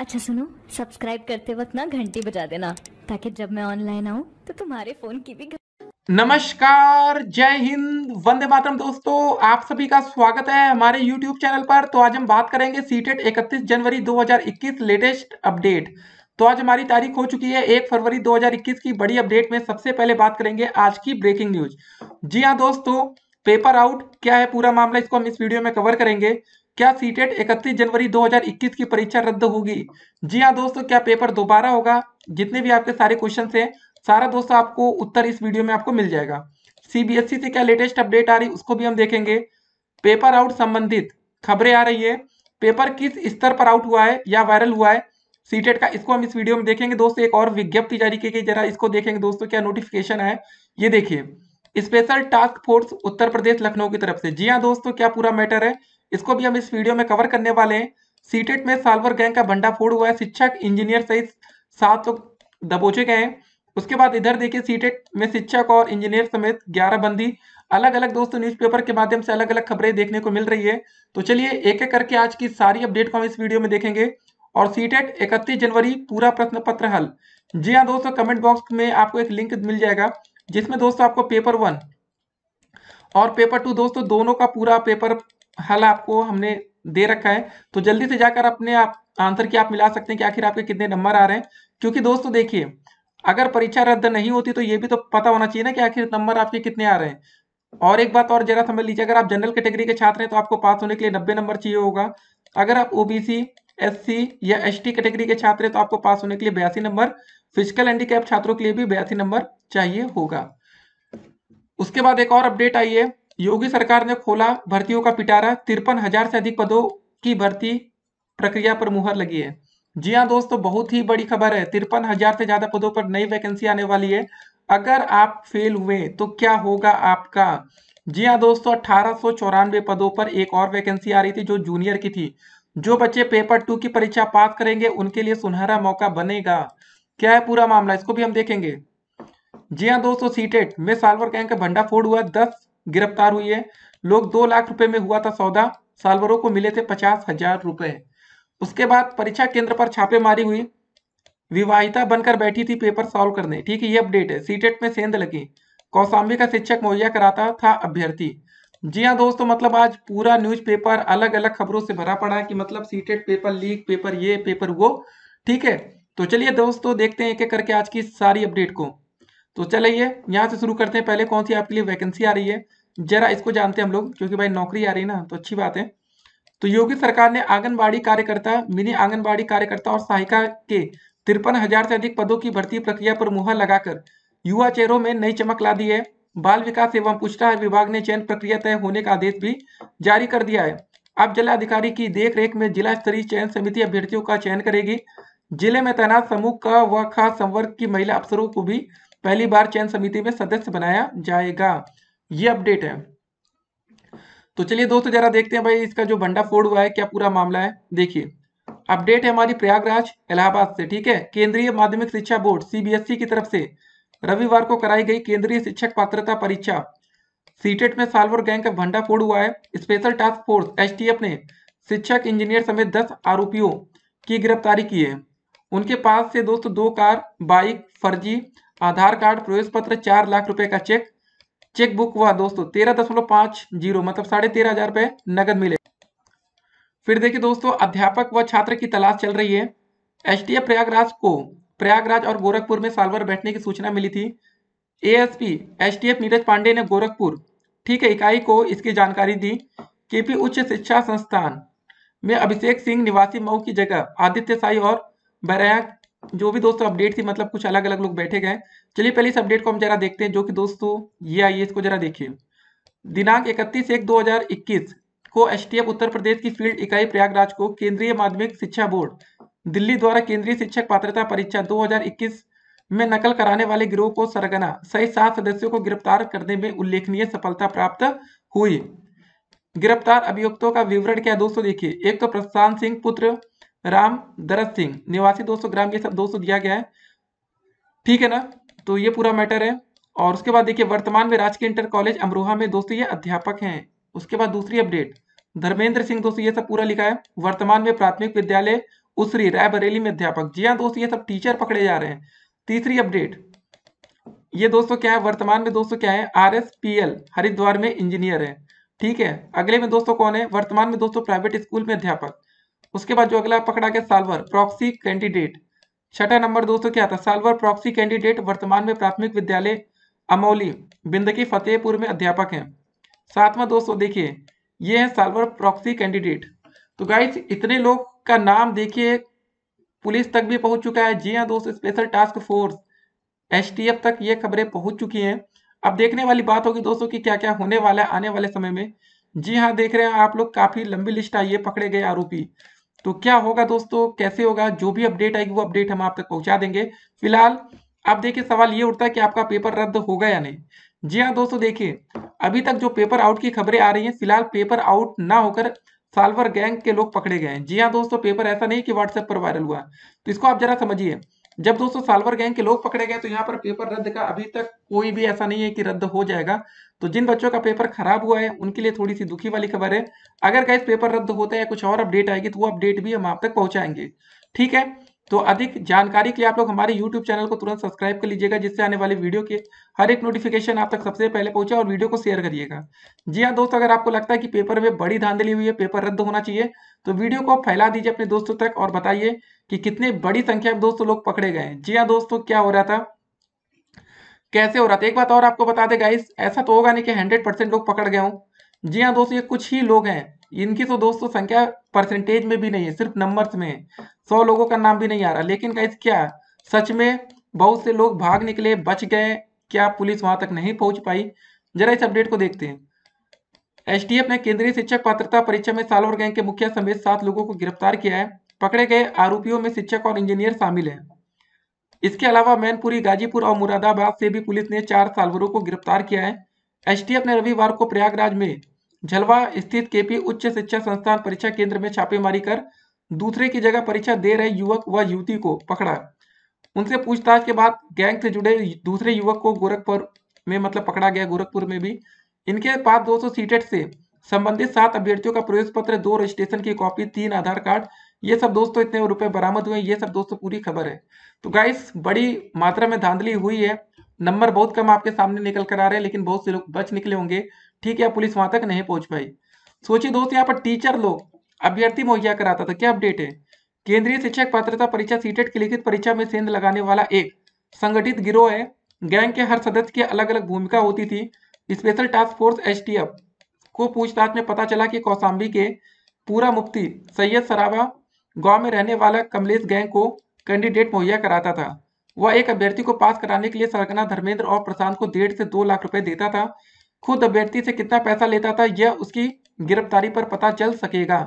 अच्छा सुनो सब्सक्राइब करते वक्त ना घंटी बजा देना ताकि जब मैं ऑनलाइन आऊँ तो तुम्हारे फोन की भी नमस्कार जय हिंद वंदे मातरम दोस्तों आप सभी का स्वागत है हमारे YouTube चैनल पर तो आज हम बात करेंगे सीटेट 31 जनवरी 2021 लेटेस्ट अपडेट तो आज हमारी तारीख हो चुकी है 1 फरवरी 2021 की बड़ी अपडेट में सबसे पहले बात करेंगे आज की ब्रेकिंग न्यूज जी हाँ दोस्तों पेपर आउट क्या है पूरा मामला इसको हम इस वीडियो में कवर करेंगे क्या सीटेट 31 जनवरी 2021 की परीक्षा रद्द होगी जी हाँ दोस्तों क्या पेपर दोबारा होगा जितने भी आपके सारे क्वेश्चन है सारा दोस्तों आपको उत्तर इस वीडियो में आपको मिल जाएगा सीबीएसई e से क्या लेटेस्ट अपडेट आ रही उसको भी हम देखेंगे पेपर आउट संबंधित खबरें आ रही है पेपर किस स्तर पर आउट हुआ है या वायरल हुआ है सीटेट का इसको हम इस वीडियो में देखेंगे दोस्तों एक और विज्ञप्ति जारी की गई जरा इसको देखेंगे दोस्तों क्या नोटिफिकेशन है ये देखिए special task force Uttar Pradesh Lucknow की तरफ से जी हाँ दोस्तों क्या पूरा मैटर है इसको भी हम इस वीडियो में कवर करने वाले हैं सीटेट e में सालवर गैंग का फोड़ हुआ है शिक्षक इंजीनियर सहित सात लोग दबोचे गए हैं उसके बाद इधर देखिए सीटेट e में शिक्षक और इंजीनियर समेत ग्यारह बंदी अलग अलग दोस्तों न्यूज़पेपर के माध्यम से अलग अलग खबरें देखने को मिल रही है तो चलिए एक एक करके आज की सारी अपडेट को हम इस वीडियो में देखेंगे और सीटेट e इकतीस जनवरी पूरा प्रश्न पत्र हल जी हाँ दोस्तों कमेंट बॉक्स में आपको एक लिंक मिल जाएगा जिसमें दोस्तों आपको पेपर वन और पेपर टू दोस्तों दोनों का पूरा पेपर हल आपको हमने दे रखा है तो जल्दी से जाकर अपने आप आंसर की आप मिला सकते हैं कि आखिर आपके कितने नंबर आ रहे हैं क्योंकि दोस्तों देखिए अगर परीक्षा रद्द नहीं होती तो ये भी तो पता होना चाहिए ना कि आखिर नंबर आपके कितने आ रहे हैं और एक बात और जरा समझ लीजिए अगर आप जनरल कैटेगरी के छात्र हैं तो आपको पास होने के लिए नब्बे नंबर चाहिए होगा अगर आप ओबीसी एससी या एसटी कैटेगरी के छात्र हैं तो आपको पास होने के लिए बयासी नंबर फिजिकल हैंडीकैप छात्रों के लिए भी बयासी नंबर चाहिए होगा उसके बाद एक और अपडेट आई है योगी सरकार ने खोला भर्तियों का पिटारा तिरपन हजार से अधिक पदों की भर्ती प्रक्रिया पर मुहर लगी है जी हाँ दोस्तों बहुत ही बड़ी खबर है तिरपन हजार से ज्यादा पदों पर नई वैकेंसी आने वाली है अगर आप फेल हुए तो क्या होगा आपका जी हाँ दोस्तों अठारह पदों पर एक और वैकेंसी आ रही थी जो जूनियर की थी जो बच्चे पेपर टू की परीक्षा पास करेंगे उनके लिए सुनहरा मौका बनेगा क्या है पूरा मामला इसको भी हम देखेंगे जी हाँ दोस्तों सीटेट में सालवर कैंक भंडा भंडाफोड़ हुआ दस गिरफ्तार हुई है लोग दो लाख रुपए में हुआ था सौदा सालवरों को मिले थे पचास हजार रुपए उसके बाद परीक्षा केंद्र पर छापेमारी हुई विवाहिता बनकर बैठी थी पेपर सॉल्व करने ठीक है ये अपडेट है सीटेट में सेंध लगी कौसाम्बी का शिक्षक मुहैया कराता था अभ्यर्थी जी हाँ दोस्तों मतलब आज पूरा पेपर अलग अलग खबरों से भरा पड़ा है कि मतलब सीटेट पेपर लीक पेपर ये पेपर वो ठीक है तो चलिए दोस्तों देखते हैं एक एक करके आज की सारी अपडेट को तो चलिए यहाँ से शुरू करते हैं पहले कौन सी आपके लिए वैकेंसी आ रही है जरा इसको जानते हैं हम लोग क्योंकि भाई नौकरी आ रही ना तो अच्छी बात है तो योगी सरकार ने आंगनबाड़ी कार्यकर्ता मिनी आंगनबाड़ी कार्यकर्ता और सहायिका के तिरपन हजार से अधिक पदों की भर्ती प्रक्रिया पर मुहर लगाकर युवा चेहरों में नई चमक ला दी है बाल विकास एवं पुष्टाहार विभाग ने चयन प्रक्रिया तय होने का आदेश भी जारी कर दिया है अब जिला अधिकारी की देखरेख में जिला स्तरीय चयन समिति अभ्यर्थियों का चयन करेगी जिले में तैनात समूह का व खास संवर्ग की महिला अफसरों को भी पहली बार चयन समिति में सदस्य बनाया जाएगा ये अपडेट है तो चलिए दोस्तों जरा देखते हैं भाई इसका जो फोड़ हुआ है क्या पूरा मामला है देखिए अपडेट है हमारी प्रयागराज इलाहाबाद से ठीक है केंद्रीय माध्यमिक शिक्षा बोर्ड सीबीएसई e की तरफ से रविवार को कराई गई केंद्रीय शिक्षक पात्रता परीक्षा सीटेट e में सालवर गैंग का भंडा फोड़ हुआ है स्पेशल टास्क फोर्स एसटीएफ ने शिक्षक इंजीनियर समेत दस आरोपियों की गिरफ्तारी की है उनके पास से दोस्तों दो कार बाइक फर्जी आधार कार्ड प्रवेश पत्र चार लाख रुपए का चेक चेक बुक हुआ दोस्तों तेरह दशमलव पांच जीरो मतलब साढ़े तेरह हजार रुपए नगद मिले फिर देखिए दोस्तों अध्यापक व छात्र की तलाश चल रही है एसटीएफ प्रयागराज को प्रयागराज और गोरखपुर में सालवर बैठने की सूचना मिली थी एएसपी एसटीएफ नीरज पांडे ने गोरखपुर ठीक है इकाई को इसकी जानकारी दी केपी उच्च शिक्षा संस्थान में अभिषेक सिंह निवासी मऊ की जगह आदित्य साई और बरया जो भी दोस्तों अपडेट थी मतलब कुछ अलग अलग लोग बैठे गए चलिए पहले इस अपडेट को हम जरा देखते हैं जो कि दोस्तों ये आइए इसको जरा देखिए दिनांक इकतीस एक दो हजार इक्कीस को एसटीएफ उत्तर प्रदेश की फील्ड इकाई प्रयागराज को केंद्रीय माध्यमिक शिक्षा बोर्ड दिल्ली द्वारा केंद्रीय शिक्षक पात्रता परीक्षा 2021 में नकल कराने वाले गिरोह को सरगना सहित सात सदस्यों को गिरफ्तार करने में उल्लेखनीय सफलता प्राप्त हुई गिरफ्तार अभियुक्तों का विवरण क्या दोस्तों देखिए एक तो प्रशांत सिंह पुत्र राम दरस सिंह निवासी दोस्तों ग्राम ये सब दोस्तों दिया गया है ठीक है ना तो ये पूरा मैटर है और उसके बाद देखिए वर्तमान में राजकीय इंटर कॉलेज अमरोहा में दोस्तों ये अध्यापक हैं उसके बाद दूसरी अपडेट धर्मेंद्र सिंह दोस्तों ये सब पूरा लिखा है वर्तमान में प्राथमिक विद्यालय उसरी रायबरेली में अध्यापक जी हाँ दोस्तों ये सब टीचर पकड़े जा रहे हैं तीसरी अपडेट ये दोस्तों क्या है वर्तमान में दोस्तों क्या है R S P L Haridwar में इंजीनियर है ठीक है अगले में दोस्तों कौन है वर्तमान में दोस्तों प्राइवेट स्कूल में अध्यापक उसके बाद जो अगला पकड़ा गया सालवर प्रॉक्सी कैंडिडेट छठा नंबर दोस्तों क्या था सालवर प्रॉक्सी कैंडिडेट वर्तमान में प्राथमिक विद्यालय अमौली बिंद की फतेहपुर में अध्यापक हैं सातवां दोस्तों देखिए ये है सालवर प्रॉक्सी कैंडिडेट तो गाइस इतने लोग का नाम देखिए पुलिस तक भी पहुंच चुका है जी हाँ दोस्तों स्पेशल टास्क फोर्स एस तक ये खबरें पहुंच चुकी हैं अब देखने वाली बात होगी दोस्तों की क्या क्या होने वाला है आने वाले समय में जी हाँ देख रहे हैं आप लोग काफी लंबी लिस्ट आई है पकड़े गए आरोपी तो क्या होगा दोस्तों कैसे होगा जो भी अपडेट आएगी वो अपडेट हम आप तक पहुंचा देंगे फिलहाल अब देखिए सवाल ये उठता है कि आपका पेपर रद्द होगा या नहीं जी हाँ दोस्तों देखिए अभी तक जो पेपर आउट की खबरें आ रही हैं फिलहाल पेपर आउट ना होकर सालवर गैंग के लोग पकड़े गए हैं जी हाँ दोस्तों पेपर ऐसा नहीं कि व्हाट्सएप पर वायरल हुआ तो इसको आप जरा समझिए जब दोस्तों सालवर गैंग के लोग पकड़े गए तो यहाँ पर पेपर रद्द का अभी तक कोई भी ऐसा नहीं है कि रद्द हो जाएगा तो जिन बच्चों का पेपर खराब हुआ है उनके लिए थोड़ी सी दुखी वाली खबर है अगर गैस पेपर रद्द होता है कुछ और अपडेट आएगी तो वो अपडेट भी हम आप तक पहुंचाएंगे ठीक है तो अधिक जानकारी के लिए आप लोग हमारे YouTube चैनल को तुरंत सब्सक्राइब कर लीजिएगा जिससे आने वाले वीडियो के हर एक नोटिफिकेशन आप तक सबसे पहले पहुंचे और वीडियो को शेयर करिएगा जी हाँ दोस्तों अगर आपको लगता है कि पेपर में बड़ी धांधली हुई है पेपर रद्द होना चाहिए तो वीडियो को फैला दीजिए अपने दोस्तों तक और बताइए कि कितने बड़ी संख्या में दोस्तों लोग पकड़े गए जी हाँ दोस्तों क्या हो रहा था कैसे हो रहा था एक बात और आपको बता दे गाइस ऐसा तो होगा नहीं कि हंड्रेड परसेंट लोग पकड़ गए हों जी हाँ दोस्तों ये कुछ ही लोग हैं इनकी तो दोस्तों संख्या परसेंटेज में भी नहीं है सिर्फ नंबर्स में सौ लोगों का नाम भी नहीं आ रहा लेकिन गाइस क्या सच में बहुत से लोग भाग निकले बच गए क्या पुलिस वहां तक नहीं पहुंच पाई जरा इस अपडेट को देखते हैं एसटीएफ ने केंद्रीय शिक्षक पात्रता परीक्षा में सालवर गैंग के मुखिया समेत सात लोगों को गिरफ्तार किया है पकड़े गए आरोपियों में शिक्षक और इंजीनियर शामिल है इसके अलावा मैनपुरी गाजीपुर और मुरादाबाद से भी पुलिस ने चार सालवरों को गिरफ्तार किया है एसटीएफ ने रविवार को प्रयागराज में झलवा स्थित केपी उच्च शिक्षा संस्थान परीक्षा केंद्र में छापेमारी कर दूसरे की जगह परीक्षा दे रहे युवक व युवती को पकड़ा उनसे पूछताछ के बाद गैंग से जुड़े दूसरे युवक को गोरखपुर में मतलब पकड़ा गया गोरखपुर में भी इनके पास दो सौ सीटेट से संबंधित सात अभ्यर्थियों का प्रवेश पत्र दो रजिस्ट्रेशन की कॉपी तीन आधार कार्ड ये सब दोस्तों इतने रुपए बरामद हुए ये सब दोस्तों पूरी खबर है तो गाइस बड़ी मात्रा में धांधली हुई है नंबर बहुत कम आपके सामने निकल कर आ रहे हैं लेकिन बहुत से लोग बच निकले होंगे ठीक है पुलिस वहां तक नहीं पहुंच पाई सोचिए दोस्त यहाँ पर टीचर लोग अभ्यर्थी मुहैया कराता था क्या अपडेट है केंद्रीय शिक्षक पात्रता परीक्षा सीटेट e की लिखित परीक्षा में सेंध लगाने वाला एक संगठित गिरोह है गैंग के हर सदस्य की अलग अलग भूमिका होती थी स्पेशल टास्क फोर्स एस को पूछताछ में पता चला कि कौसाम्बी के पूरा मुफ्ती सैयद सराबा गांव में रहने वाला कमलेश गैंग को कैंडिडेट मुहैया कराता था वह एक अभ्यर्थी को पास कराने के लिए सरगना धर्मेंद्र और प्रशांत को डेढ़ से दो लाख रुपए देता था खुद अभ्यर्थी से कितना पैसा लेता था यह उसकी गिरफ्तारी पर पता चल सकेगा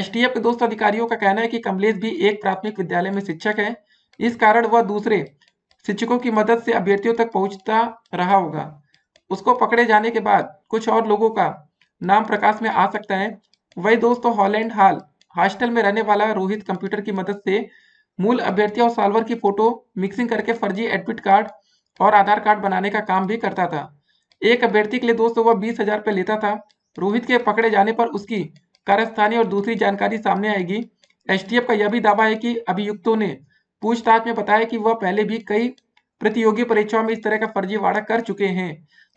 एस के दोस्त अधिकारियों का कहना है कि कमलेश भी एक प्राथमिक विद्यालय में शिक्षक है इस कारण वह दूसरे शिक्षकों की मदद से अभ्यर्थियों तक पहुंचता रहा होगा उसको पकड़े जाने के बाद कुछ और लोगों का नाम प्रकाश में आ सकता है वही दोस्तों हॉलैंड हाल हॉस्टल में रहने वाला रोहित कंप्यूटर की मदद से मूल अभ्यर्थी और सॉल्वर की फोटो मिक्सिंग करके फर्जी एडमिट कार्ड और आधार कार्ड बनाने का काम भी करता था एक अभ्यर्थी के लिए दोस्तों वह बीस हजार लेता था रोहित के पकड़े जाने पर उसकी कार्यस्थानी और दूसरी जानकारी सामने आएगी एस का यह भी दावा है कि अभियुक्तों ने पूछताछ में बताया कि वह पहले भी कई प्रतियोगी परीक्षाओं में इस तरह का फर्जीवाड़ा कर चुके हैं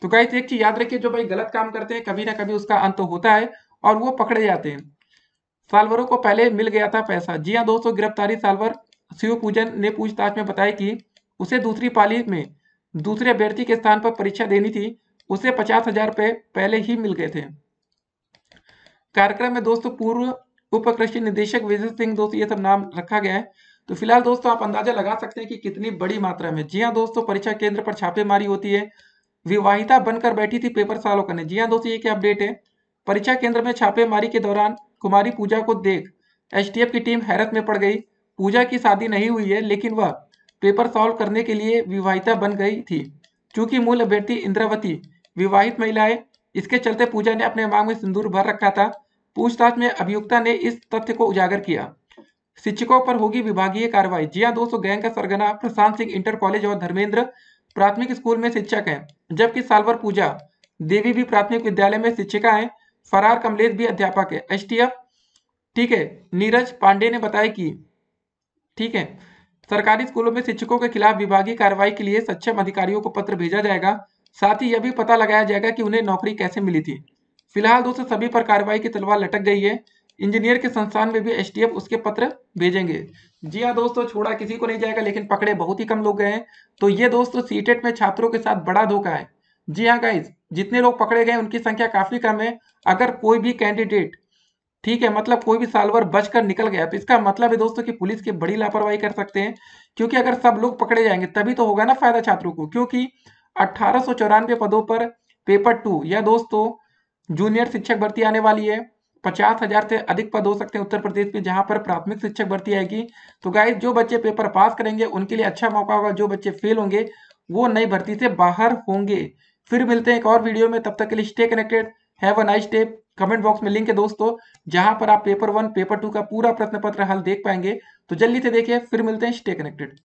तो गाइस एक चीज याद रखिए जो भाई गलत काम करते हैं कभी ना कभी उसका अंत तो होता है और वो पकड़े जाते हैं सालवरों को पहले मिल गया था पैसा जी हाँ दोस्तों गिरफ्तारी सालवर शिव पूजन ने पूछताछ में बताया कि उसे दूसरी पाली में दूसरे अभ्यर्थी के स्थान पर परीक्षा देनी थी उसे पचास हजार रुपये पहले ही मिल गए थे कार्यक्रम में दोस्तों पूर्व उप कृषि निदेशक विजय सिंह दोस्त ये सब नाम रखा गया है तो फिलहाल दोस्तों आप अंदाजा लगा सकते हैं कि कितनी बड़ी मात्रा में जी हाँ दोस्तों परीक्षा केंद्र पर छापेमारी होती है विवाहिता बनकर बैठी थी पेपर सालों करने जी हाँ दोस्तों ये क्या अपडेट है परीक्षा केंद्र में छापेमारी के दौरान कुमारी पूजा को देख एस की टीम हैरत में पड़ गई पूजा की शादी नहीं हुई है लेकिन वह पेपर सॉल्व करने के लिए विवाहिता बन गई थी चूंकि मूल अभ्यर्थी इंद्रावती विवाहित महिला है इसके चलते पूजा ने अपने मांग में सिंदूर भर रखा था पूछताछ में अभियुक्ता ने इस तथ्य को उजागर किया शिक्षकों पर होगी विभागीय कार्रवाई जी हाँ दोस्तों गैंग का सरगना प्रशांत सिंह इंटर कॉलेज और धर्मेंद्र प्राथमिक स्कूल में शिक्षक है जबकि सालवर पूजा देवी भी प्राथमिक विद्यालय में शिक्षिका है फरार कमलेश भी अध्यापक है एस ठीक है नीरज पांडे ने बताया कि ठीक है सरकारी स्कूलों में शिक्षकों के खिलाफ विभागीय कार्रवाई के लिए सक्षम अधिकारियों को पत्र भेजा जाएगा साथ ही यह भी पता लगाया जाएगा कि उन्हें नौकरी कैसे मिली थी फिलहाल दोस्तों सभी पर कार्रवाई की तलवार लटक गई है इंजीनियर के संस्थान में भी एसटीएफ उसके पत्र भेजेंगे जी हाँ दोस्तों छोड़ा किसी को नहीं जाएगा लेकिन पकड़े बहुत ही कम लोग गए हैं तो ये दोस्तों सीटेट e में छात्रों के साथ बड़ा धोखा है जी हाँ गाइज जितने लोग पकड़े गए उनकी संख्या काफी कम है अगर कोई भी कैंडिडेट ठीक है मतलब कोई भी सालवर बचकर निकल गया तो इसका मतलब है दोस्तों कि पुलिस की बड़ी लापरवाही कर सकते हैं क्योंकि अगर सब लोग पकड़े जाएंगे तभी तो होगा ना फायदा छात्रों को क्योंकि अठारह पदों पर पेपर टू या दोस्तों जूनियर शिक्षक भर्ती आने वाली है पचास हजार से अधिक पद हो सकते हैं उत्तर प्रदेश में जहां पर प्राथमिक शिक्षक भर्ती आएगी तो गाइज जो बच्चे पेपर पास करेंगे उनके लिए अच्छा मौका होगा जो बच्चे फेल होंगे वो नई भर्ती से बाहर होंगे फिर मिलते हैं एक और वीडियो में तब तक के लिए stay connected have a nice day comment box में लिंक है दोस्तों जहां पर आप पेपर वन पेपर टू का पूरा प्रश्न पत्र हल देख पाएंगे तो जल्दी से देखिए फिर मिलते हैं स्टे कनेक्टेड